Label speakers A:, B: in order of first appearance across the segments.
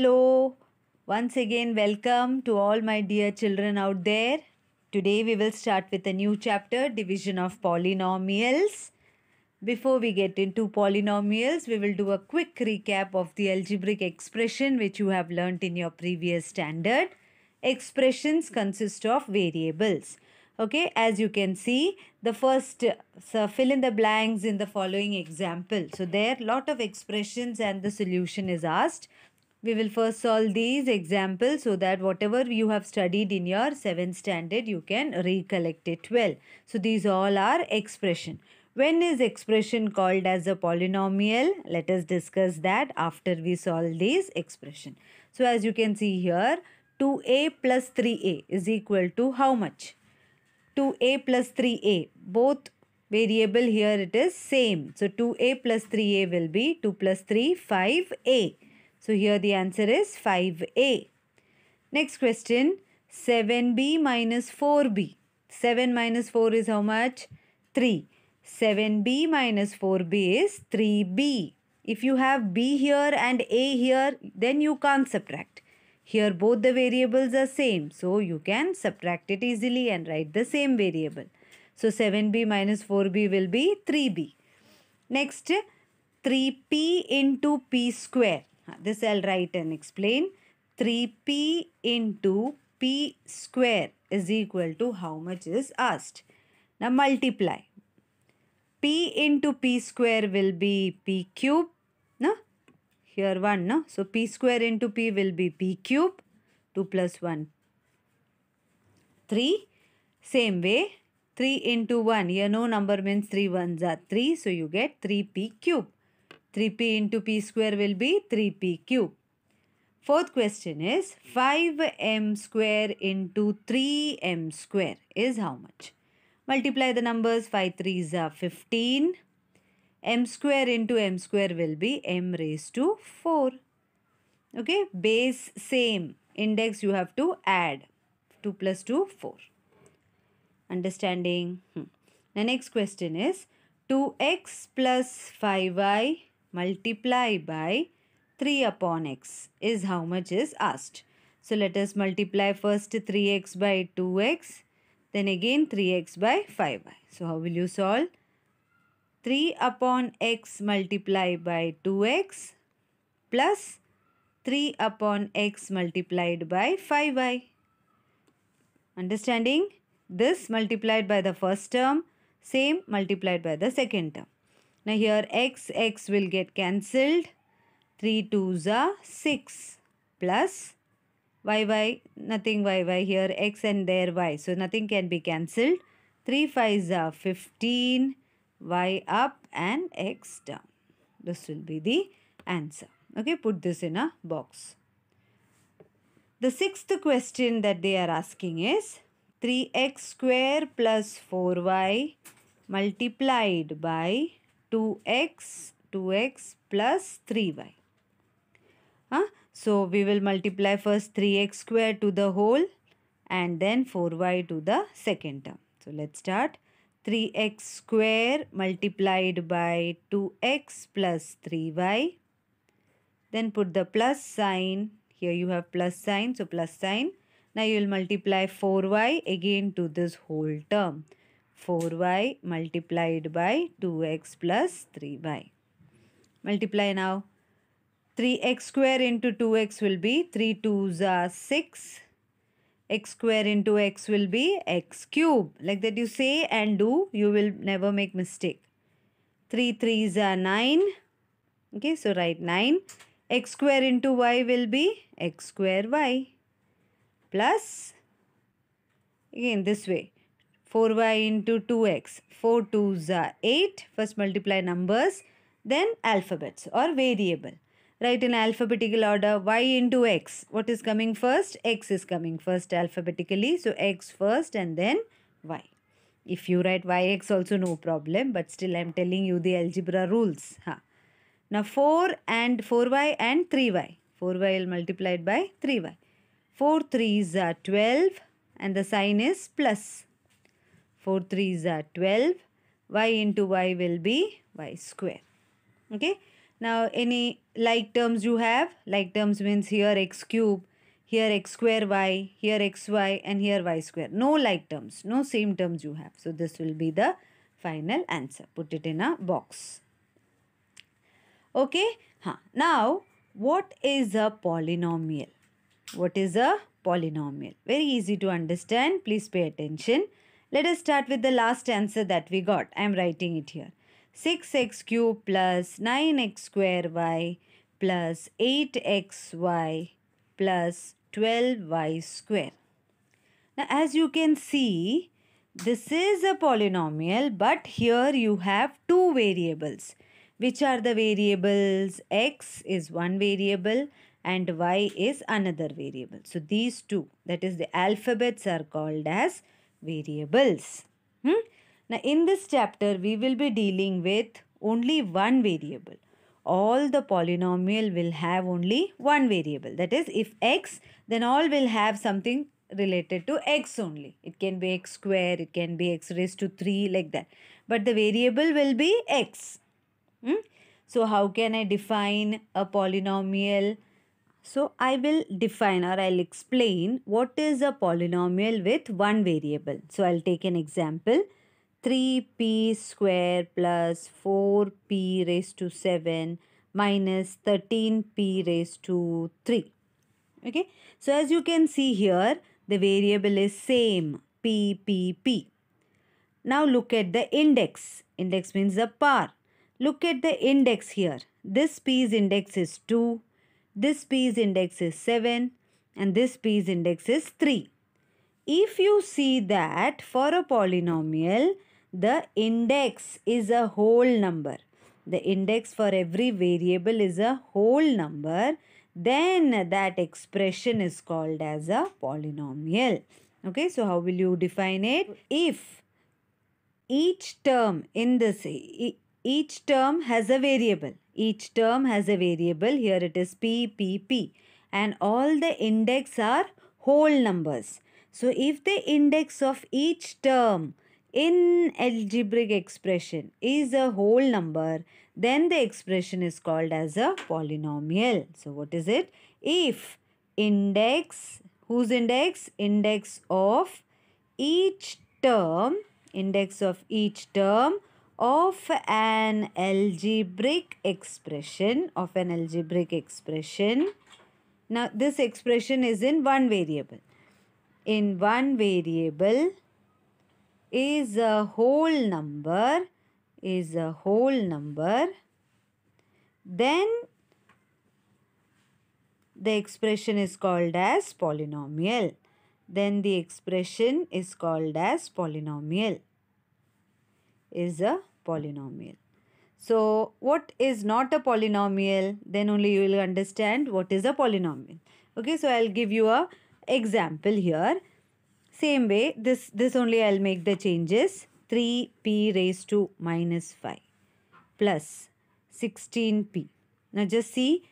A: Hello, once again, welcome to all my dear children out there. Today, we will start with a new chapter Division of Polynomials. Before we get into polynomials, we will do a quick recap of the algebraic expression which you have learnt in your previous standard. Expressions consist of variables. Okay, as you can see, the first so fill in the blanks in the following example. So there are lot of expressions and the solution is asked we will first solve these examples so that whatever you have studied in your 7th standard, you can recollect it well. So these all are expression. When is expression called as a polynomial? Let us discuss that after we solve this expression. So as you can see here, 2a plus 3a is equal to how much? 2a plus 3a. Both variable here it is same. So 2a plus 3a will be 2 plus 3, 5a. So here the answer is 5a. Next question 7b minus 4b. 7 minus 4 is how much? 3. 7b minus 4b is 3b. If you have b here and a here, then you can't subtract. Here both the variables are same. So you can subtract it easily and write the same variable. So 7b minus 4b will be 3b. Next 3p into p square. This I'll write and explain. 3p into p square is equal to how much is asked. Now multiply. p into p square will be p cube. No? Here 1. No? So p square into p will be p cube. 2 plus 1. 3. Same way. 3 into 1. Here no number means 3 ones are 3. So you get 3p cube. 3p into p square will be 3p cube. Fourth question is 5m square into 3m square is how much? Multiply the numbers 5 3s are 15. m square into m square will be m raised to 4. Okay, base same. Index you have to add 2 plus 2 4. Understanding? Hmm. The next question is 2x plus 5y multiply by 3 upon x is how much is asked. So let us multiply first 3x by 2x then again 3x by 5y. So how will you solve? 3 upon x multiply by 2x plus 3 upon x multiplied by 5y. Understanding? This multiplied by the first term, same multiplied by the second term. Now here x, x will get cancelled. 3 2s are 6 plus y y nothing y y here x and there y so nothing can be cancelled 3 5 are 15 y up and x down this will be the answer okay put this in a box the sixth question that they are asking is 3x square plus 4y multiplied by 2x, 2x plus 3y. Huh? So we will multiply first 3x square to the whole and then 4y to the second term. So let's start. 3x square multiplied by 2x plus 3y. Then put the plus sign. Here you have plus sign. So plus sign. Now you will multiply 4y again to this whole term. 4y multiplied by 2x plus 3y. Multiply now. 3x square into 2x will be 3 2s are 6. x square into x will be x cube. Like that you say and do, you will never make mistake. 3 3s are 9. Okay, so write 9. x square into y will be x square y plus, again this way. 4y into 2x. 4 2s are 8. First multiply numbers, then alphabets or variable. Write in alphabetical order y into x. What is coming first? x is coming first alphabetically. So x first and then y. If you write yx also no problem but still I am telling you the algebra rules. Huh? Now 4 and 4y and 3y. 4y will multiplied by 3y. 4 3s are 12 and the sign is plus 4 3s are 12 y into y will be y square okay now any like terms you have like terms means here x cube here x square y here xy and here y square no like terms no same terms you have so this will be the final answer put it in a box okay huh. now what is a polynomial what is a polynomial very easy to understand please pay attention let us start with the last answer that we got. I am writing it here. 6x cube plus 9x square y plus 8xy plus 12y square. Now as you can see, this is a polynomial but here you have two variables. Which are the variables? x is one variable and y is another variable. So these two, that is the alphabets are called as variables. Hmm? Now in this chapter we will be dealing with only one variable. All the polynomial will have only one variable that is if x then all will have something related to x only. It can be x square, it can be x raised to 3 like that. But the variable will be x. Hmm? So how can I define a polynomial so I will define or I'll explain what is a polynomial with one variable. So I'll take an example 3p square plus 4p raised to 7 minus 13p raised to 3. Okay. So as you can see here the variable is same p p p. Now look at the index. Index means the power. Look at the index here. This p's index is 2 this P's index is 7 and this P's index is 3. If you see that for a polynomial, the index is a whole number. The index for every variable is a whole number. Then that expression is called as a polynomial. Okay, so how will you define it? If each term in this each term has a variable. Each term has a variable. Here it is P, P, P. And all the index are whole numbers. So if the index of each term in algebraic expression is a whole number, then the expression is called as a polynomial. So what is it? If index, whose index? Index of each term, index of each term of an algebraic expression of an algebraic expression now this expression is in one variable in one variable is a whole number is a whole number then the expression is called as polynomial then the expression is called as polynomial is a polynomial. So what is not a polynomial then only you will understand what is a polynomial. Okay so I'll give you a example here. Same way this, this only I'll make the changes 3p raised to minus 5 plus 16p. Now just see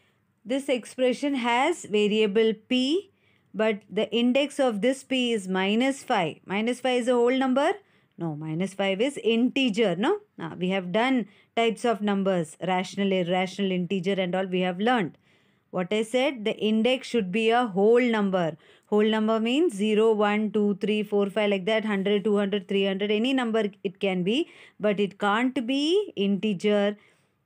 A: this expression has variable p but the index of this p is minus 5. Minus 5 is a whole number no, minus 5 is integer, no? Now, ah, we have done types of numbers, rational, irrational, integer and all we have learnt. What I said, the index should be a whole number. Whole number means 0, 1, 2, 3, 4, 5 like that, 100, 200, 300, any number it can be. But it can't be integer.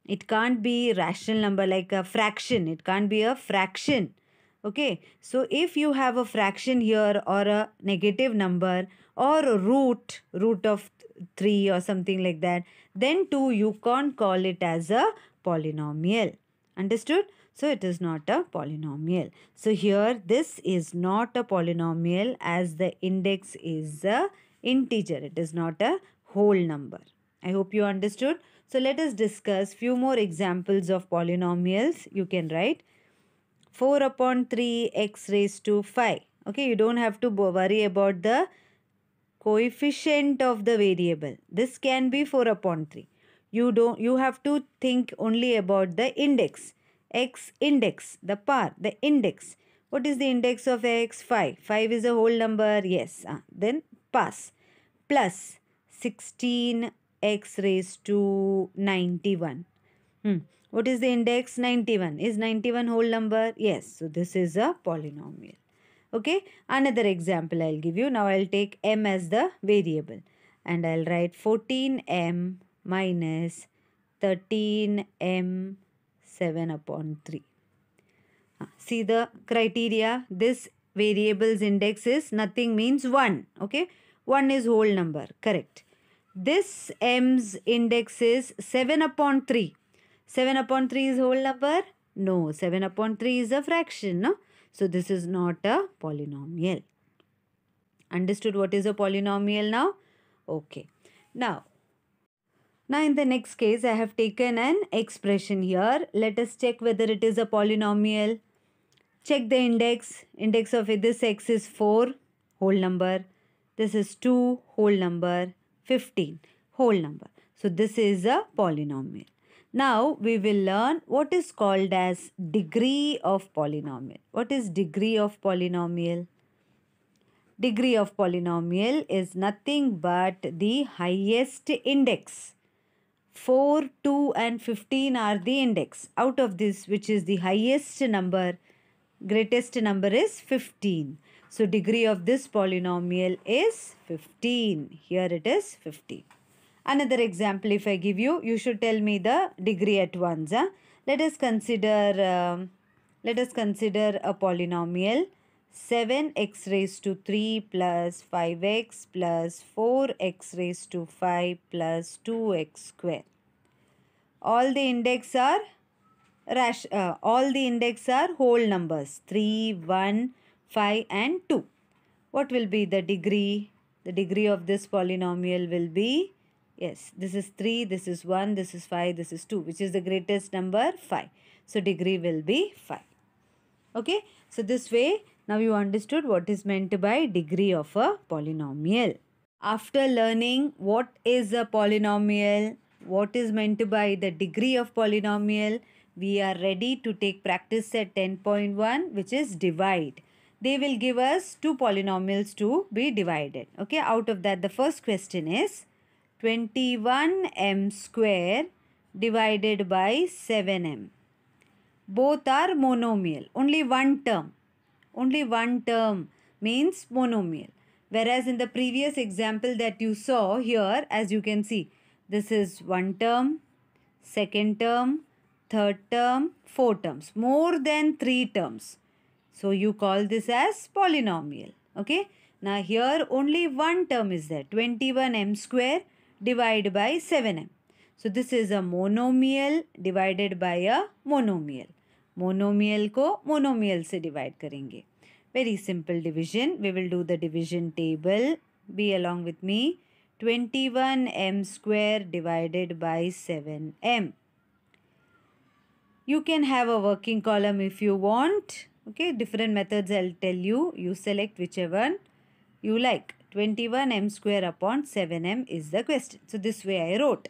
A: It can't be rational number like a fraction. It can't be a fraction okay so if you have a fraction here or a negative number or root root of 3 or something like that then too you can't call it as a polynomial understood so it is not a polynomial so here this is not a polynomial as the index is a integer it is not a whole number i hope you understood so let us discuss few more examples of polynomials you can write 4 upon 3 x raised to 5 okay you don't have to worry about the coefficient of the variable. This can be 4 upon 3. You don't you have to think only about the index. X index, the par, the index. What is the index of x? 5. 5 is a whole number. Yes. Uh, then pass. Plus 16x raised to 91. Hmm. What is the index? 91. Is 91 whole number? Yes. So this is a polynomial. Okay, another example I'll give you. Now I'll take m as the variable and I'll write 14m minus 13m 7 upon 3. Ah, see the criteria. This variable's index is nothing means 1. Okay, 1 is whole number. Correct. This m's index is 7 upon 3. 7 upon 3 is whole number? No. 7 upon 3 is a fraction. No. So this is not a polynomial. Understood what is a polynomial now? Okay. Now, now in the next case, I have taken an expression here. Let us check whether it is a polynomial. Check the index. Index of this x is 4, whole number. This is 2, whole number. 15, whole number. So this is a polynomial. Now we will learn what is called as degree of polynomial. What is degree of polynomial? Degree of polynomial is nothing but the highest index. 4, 2 and 15 are the index. Out of this which is the highest number, greatest number is 15. So degree of this polynomial is 15. Here it is 15. Another example if I give you, you should tell me the degree at once. Huh? Let us consider, uh, let us consider a polynomial 7x raised to 3 plus 5x plus 4x raised to 5 plus 2x square. All the index are rash, uh, all the index are whole numbers 3, 1, 5 and 2. What will be the degree? The degree of this polynomial will be Yes, this is 3, this is 1, this is 5, this is 2, which is the greatest number 5. So, degree will be 5. Okay, so this way now you understood what is meant by degree of a polynomial. After learning what is a polynomial, what is meant by the degree of polynomial, we are ready to take practice set 10.1 which is divide they will give us two polynomials to be divided. Okay, out of that the first question is 21m square divided by 7m. Both are monomial. Only one term. Only one term means monomial. Whereas in the previous example that you saw here, as you can see, this is one term, second term, third term, four terms. More than three terms. So you call this as polynomial. Okay. Now here only one term is there. 21m square divided by 7m. So this is a monomial divided by a monomial. Monomial को monomial से divide करेंगे very simple division we will do the division table be along with me twenty one M square divided by seven M you can have a working column if you want okay different methods i'll tell you you select whichever you like 21m square upon 7m is the question. So this way I wrote.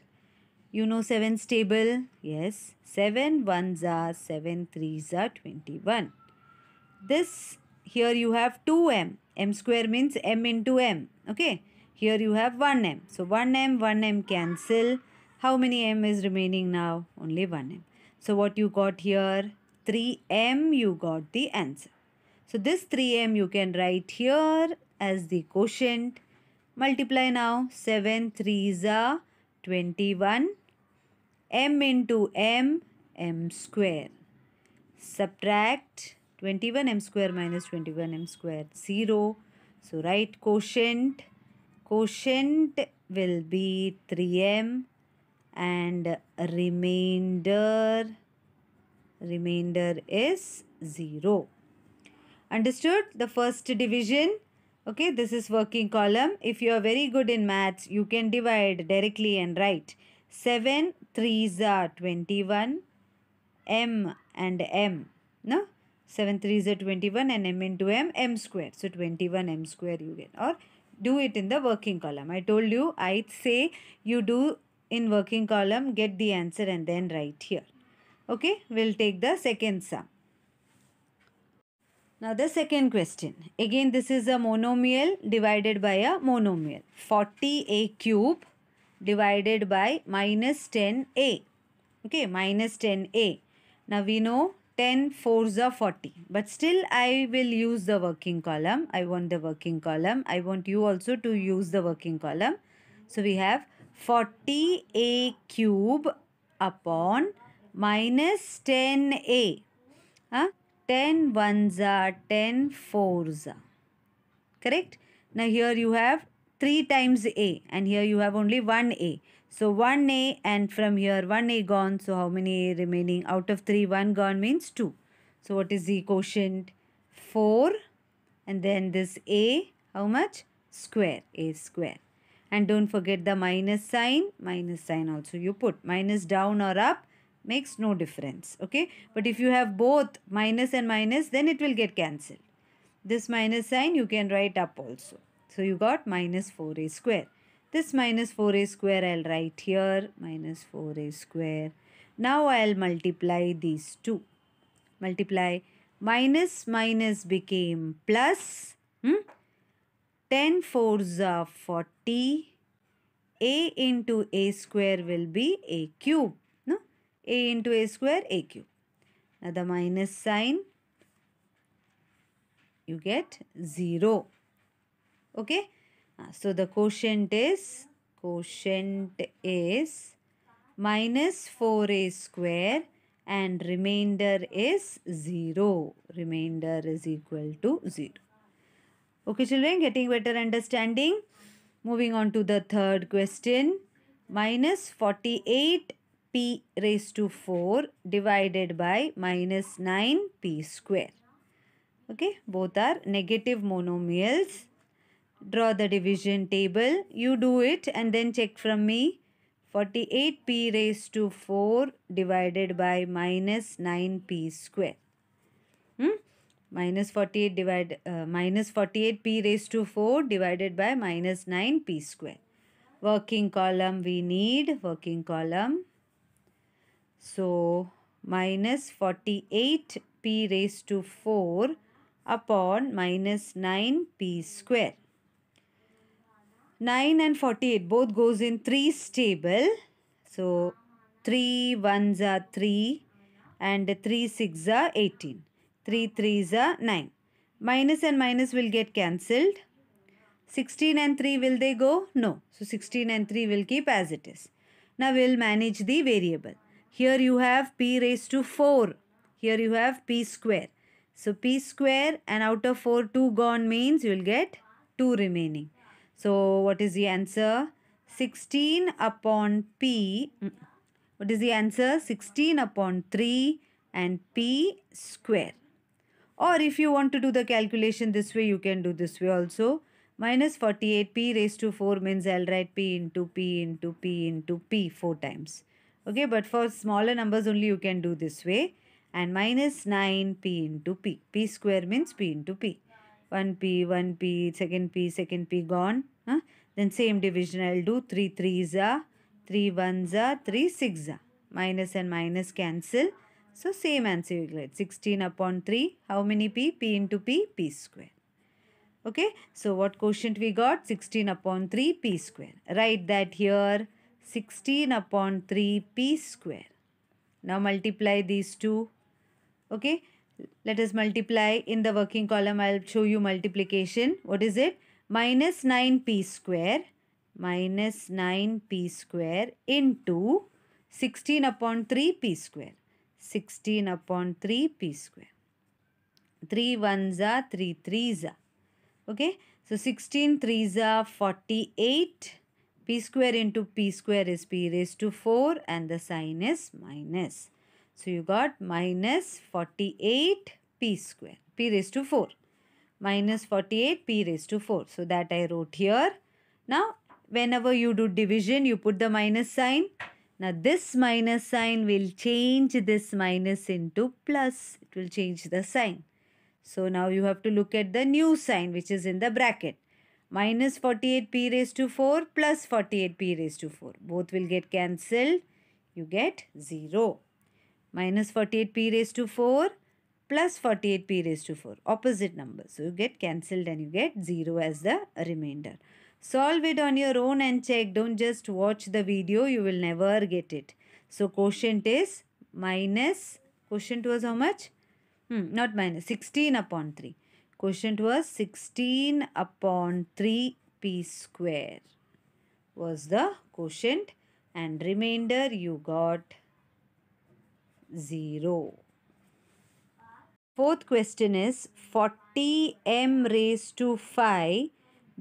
A: You know 7's table? Yes. 7 1s are 7 3s are 21. This here you have 2m. m square means m into m. Okay. Here you have 1m. So 1m 1m cancel. How many m is remaining now? Only 1m. So what you got here? 3m you got the answer. So this 3m you can write here as the quotient. Multiply now 7 3s are 21 m into m m square. Subtract 21 m square minus 21 m square 0. So write quotient. Quotient will be 3m and remainder remainder is 0. Understood the first division? Okay, this is working column. If you are very good in maths, you can divide directly and write. 7 3s are 21, m and m. No? 7 3s are 21 and m into m, m square. So 21 m square you get. Or do it in the working column. I told you, I say you do in working column, get the answer and then write here. Okay, we'll take the second sum. Now the second question. Again this is a monomial divided by a monomial. 40a cube divided by minus 10a. Okay, minus 10a. Now we know 10 fours are 40. But still I will use the working column. I want the working column. I want you also to use the working column. So we have 40a cube upon minus 10a. Huh? 10 ones are 10 fours are. Correct? Now here you have 3 times A and here you have only 1 A. So 1 A and from here 1 A gone. So how many A remaining? Out of 3, 1 gone means 2. So what is the quotient? 4 and then this A, how much? Square, A square. And don't forget the minus sign, minus sign also you put. Minus down or up makes no difference okay but if you have both minus and minus then it will get cancelled this minus sign you can write up also so you got minus 4a square this minus 4a square I'll write here minus 4a square now I'll multiply these two multiply minus minus became plus hmm? 10 fours are 40 a into a square will be a cube a into a square a cube. Now the minus sign you get 0. Okay. Ah, so the quotient is quotient is minus 4a square and remainder is 0. Remainder is equal to 0. Okay children getting better understanding. Moving on to the third question. Minus 48 p raised to 4 divided by minus 9p square. Okay, both are negative monomials. Draw the division table. You do it and then check from me. 48p raised to 4 divided by minus 9p square. Hmm? Minus 48 divided uh, minus 48p raised to 4 divided by minus 9p square. Working column we need. Working column so, minus 48p raised to 4 upon minus 9p square. 9 and 48 both goes in 3 stable. So, 3 ones are 3 and 3 6 are 18. 3 3s are 9. Minus and minus will get cancelled. 16 and 3 will they go? No. So 16 and 3 will keep as it is. Now we will manage the variable. Here you have p raised to 4. Here you have p square. So p square and out of 4 2 gone means you will get 2 remaining. So what is the answer? 16 upon p. What is the answer? 16 upon 3 and p square. Or if you want to do the calculation this way, you can do this way also. Minus 48p raised to 4 means I'll write p into p into p into p 4 times okay but for smaller numbers only you can do this way and minus 9 p into p p square means p into p 1 p 1 p second p second p gone huh? then same division i'll do 3 threes are 3 ones are 3 six are minus and minus cancel so same answer you get 16 upon 3 how many p p into p p square okay so what quotient we got 16 upon 3 p square write that here 16 upon 3 p square. Now multiply these two. Okay. Let us multiply in the working column. I'll show you multiplication. What is it? Minus 9 p square minus 9 p square into 16 upon 3 p square. 16 upon 3 p square. 3 ones are 3 threes are. Okay. So 16 threes are 48 p square into p square is p raised to 4 and the sign is minus. So you got minus 48 p square, p raised to 4, minus 48 p raised to 4. So that I wrote here. Now whenever you do division you put the minus sign. Now this minus sign will change this minus into plus. It will change the sign. So now you have to look at the new sign which is in the bracket minus 48p raised to 4 plus 48p raised to 4. Both will get cancelled. You get 0. Minus 48p raised to 4 plus 48p raised to 4. Opposite numbers. So you get cancelled and you get 0 as the remainder. Solve it on your own and check. Don't just watch the video. You will never get it. So quotient is minus. Quotient was how much? Hmm, not 16 upon 3. Quotient was 16 upon 3p square was the quotient and remainder you got 0. Fourth question is 40m raised to 5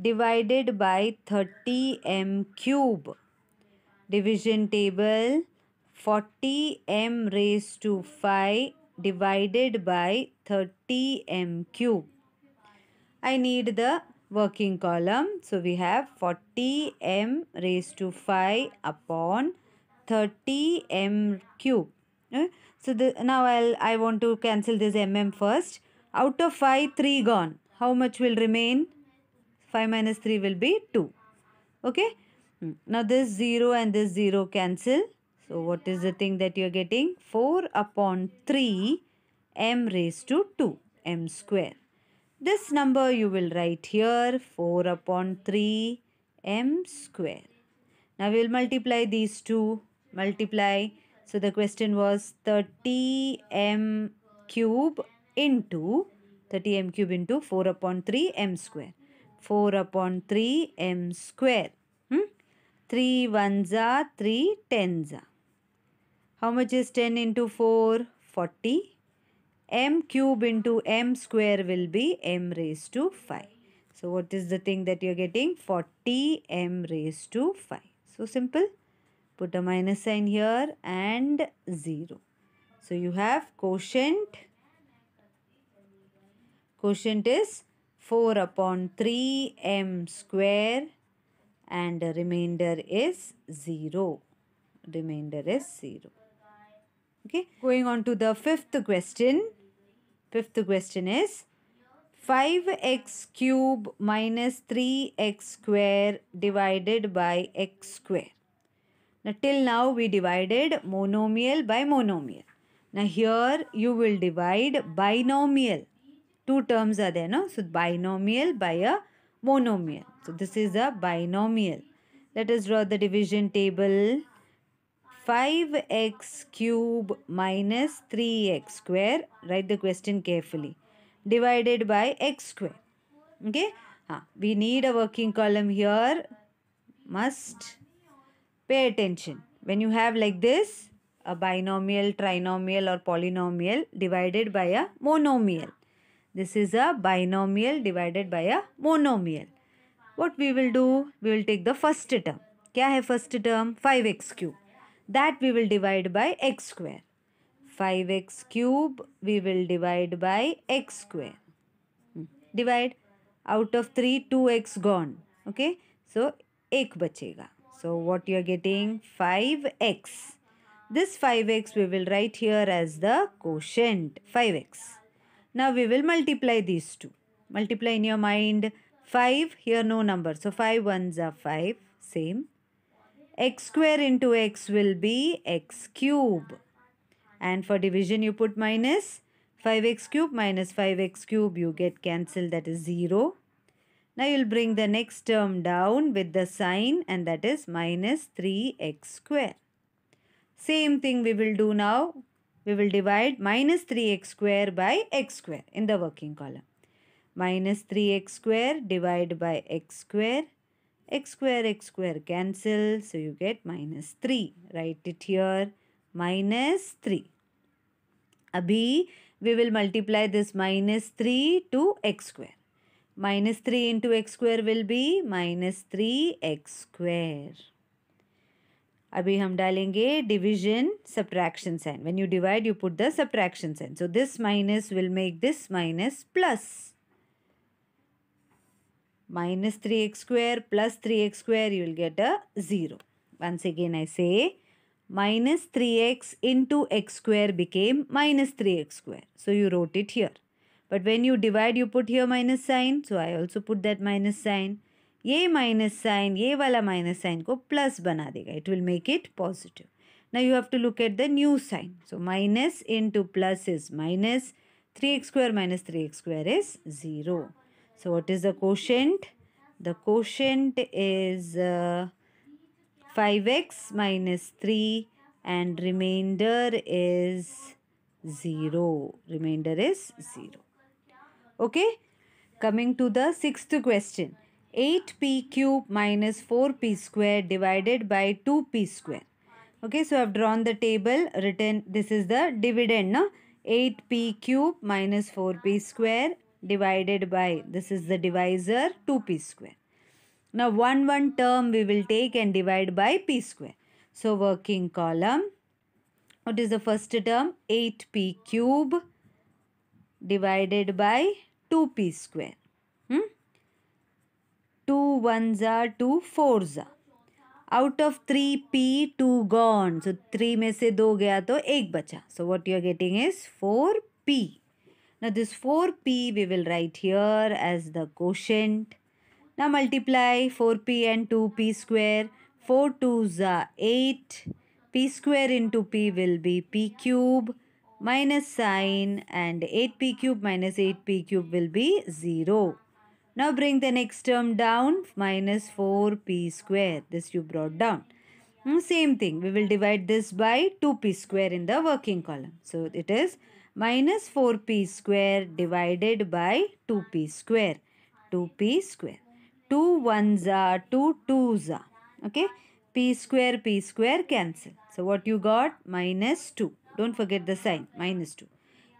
A: divided by 30m cube. Division table 40m raised to 5 divided by 30m cube. I need the working column. So we have 40m raised to 5 upon 30m cube. Eh? So the, now I'll, I want to cancel this mm first. Out of 5, 3 gone. How much will remain? 5 minus 3 will be 2. Okay. Hmm. Now this 0 and this 0 cancel. So what is the thing that you're getting? 4 upon 3 m raised to 2 m square. This number you will write here 4 upon 3 m square. Now we will multiply these two. Multiply. So the question was 30 m cube into 30 m cube into 4 upon 3 m square. 4 upon 3 m square. Hmm? 3 ones are 3 tens are. How much is 10 into 4? 40 m cube into m square will be m raised to 5. So what is the thing that you are getting? 40m raised to 5. So simple. Put a minus sign here and 0. So you have quotient. Quotient is 4 upon 3m square and remainder is 0. Remainder is 0. Okay. Going on to the fifth question. Fifth question is 5x cube minus 3x square divided by x square. Now till now we divided monomial by monomial. Now here you will divide binomial. Two terms are there, no? So binomial by a monomial. So this is a binomial. Let us draw the division table. 5x cube minus 3x square write the question carefully divided by x square okay ah, we need a working column here must pay attention when you have like this a binomial trinomial or polynomial divided by a monomial this is a binomial divided by a monomial what we will do we will take the first term क्या है first term? Five x cube that we will divide by x square. 5x cube we will divide by x square. Hmm. Divide out of 3 2x gone. Okay. So 1 bachega. So what you are getting 5x. This 5x we will write here as the quotient 5x. Now we will multiply these two. Multiply in your mind 5 here no number. So 5 ones are 5 same x square into x will be x cube. And for division you put minus 5x cube minus 5x cube you get cancelled that is 0. Now you'll bring the next term down with the sign and that is minus 3x square. Same thing we will do now. We will divide minus 3x square by x square in the working column. Minus 3x square divided by x square x square x square cancel so you get minus 3 write it here minus 3 abhi we will multiply this minus 3 to x square minus 3 into x square will be minus 3 x square abhi hum dalenge division subtraction sign when you divide you put the subtraction sign so this minus will make this minus plus plus minus 3x square plus 3x square you will get a 0. Once again I say minus 3x into x square became minus 3x square. So you wrote it here. But when you divide you put here minus sign. So I also put that minus sign. A minus sign, a wala minus sign, ko plus बना देगा It will make it positive. now you have to look at the new sign. So minus into plus is minus. 3x square minus 3x square is 0. So what is the quotient? The quotient is uh, 5x minus 3 and remainder is 0. Remainder is 0. Okay. Coming to the sixth question. 8p cube minus 4p square divided by 2p square. Okay, so I've drawn the table, written, this is the dividend, no? 8p cube minus 4p square divided by this is the divisor 2p square. Now one one term we will take and divide by p square. So working column what is the first term 8p cube divided by 2p square. Hmm? 2 ones are 2 fours are. of three p two gone. So three three में से दो गया तो एक बचा So what you are getting is four p. Now this 4p we will write here as the quotient. Now multiply 4p and 2p square. 4 2s are 8. p square into p will be p cube minus sign and 8p cube minus 8p cube will be 0. Now bring the next term down minus 4p square. This you brought down. Hmm, same thing. We will divide this by 2p square in the working column. So it is minus 4p square divided by 2p square. 2p square. 2 ones are 2 twos are. Okay. p square p square cancel. So what you got? Minus 2. Don't forget the sign. Minus 2.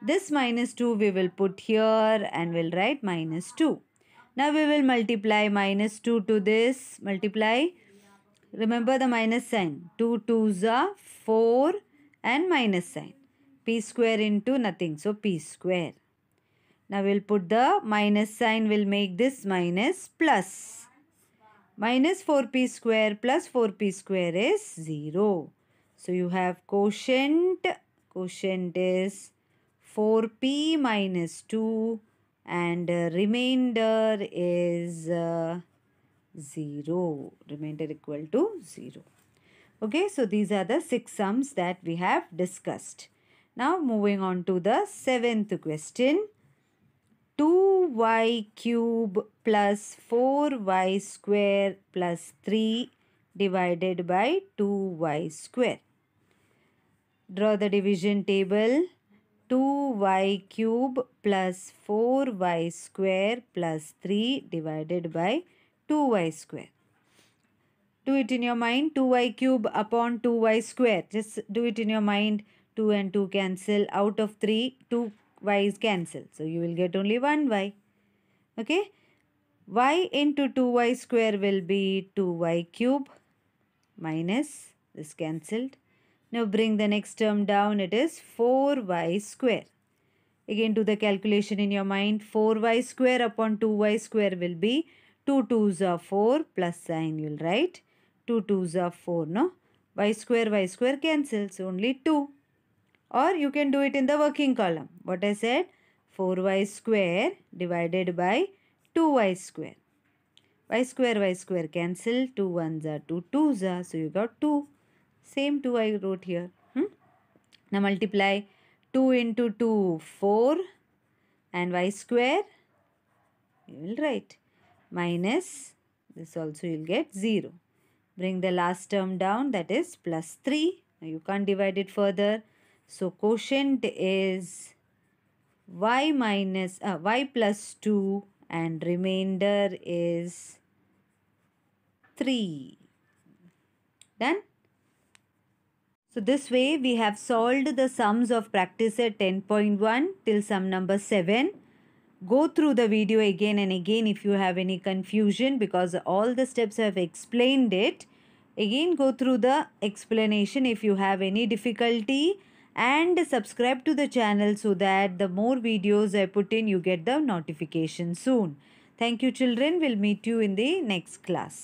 A: This minus 2 we will put here and we'll write minus 2. Now we will multiply minus 2 to this. Multiply. Remember the minus sign. 2 twos are 4 and minus sign p square into nothing. So p square. Now we'll put the minus sign. We'll make this minus plus. Minus 4p square plus 4p square is 0. So you have quotient. Quotient is 4p minus 2 and uh, remainder is uh, 0. Remainder equal to 0. Okay, so these are the six sums that we have discussed. Now moving on to the seventh question. 2y cube plus 4y square plus 3 divided by 2y square. Draw the division table. 2y cube plus 4y square plus 3 divided by 2y square. Do it in your mind. 2y cube upon 2y square. Just do it in your mind. 2 and 2 cancel. Out of 3, 2 y's cancel. So you will get only 1 y. Okay. y into 2y square will be 2y cube minus this cancelled. Now bring the next term down. It is 4y square. Again do the calculation in your mind. 4y square upon 2y square will be 2 2s are 4 plus sign you will write 2 2s are 4 no y square y square cancels only 2 or you can do it in the working column. What I said 4y square divided by 2y square. y square y square cancel 2 ones are 2 twos are so you got 2 same 2 I wrote here hmm? now multiply 2 into 2 4 and y square you will write minus this also you'll get 0 bring the last term down that is plus 3 now you can't divide it further so quotient is y minus uh, y plus 2 and remainder is 3. Done? So this way we have solved the sums of practice 10.1 till sum number 7. Go through the video again and again if you have any confusion because all the steps I have explained it. Again go through the explanation if you have any difficulty and subscribe to the channel so that the more videos I put in you get the notification soon. Thank you children. We'll meet you in the next class.